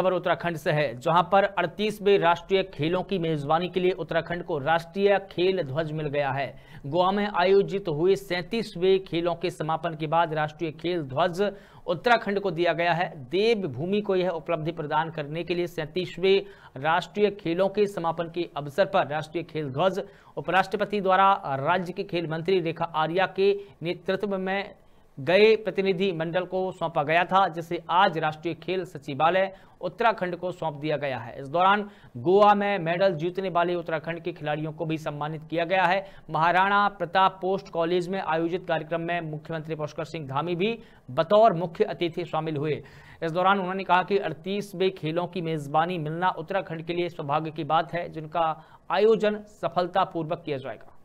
खबर उत्तराखंड से है जहां पर 38वें राष्ट्रीय खेलों की मेजबानी के लिए उत्तराखंड को राष्ट्रीय खेल ध्वज मिल गया है गोवा में आयोजित हुए 37वें खेलों के समापन के बाद राष्ट्रीय खेल ध्वज उत्तराखंड को दिया गया है देव भूमि को यह उपलब्धि प्रदान करने के लिए सैंतीसवें राष्ट्रीय खेलों के समापन के अवसर पर राष्ट्रीय खेल ध्वज उपराष्ट्रपति द्वारा राज्य के खेल मंत्री रेखा आर्या के नेतृत्व में गए प्रतिनिधि मंडल को सौंपा गया था जिसे आज राष्ट्रीय खेल सचिवालय उत्तराखंड को सौंप दिया गया है इस दौरान गोवा में मेडल जीतने वाले उत्तराखंड के खिलाड़ियों को भी सम्मानित किया गया है महाराणा प्रताप पोस्ट कॉलेज में आयोजित कार्यक्रम में मुख्यमंत्री पुष्कर सिंह धामी भी बतौर मुख्य अतिथि शामिल हुए इस दौरान उन्होंने कहा कि अड़तीसवें खेलों की मेजबानी मिलना उत्तराखंड के लिए सौभाग्य की बात है जिनका आयोजन सफलतापूर्वक किया जाएगा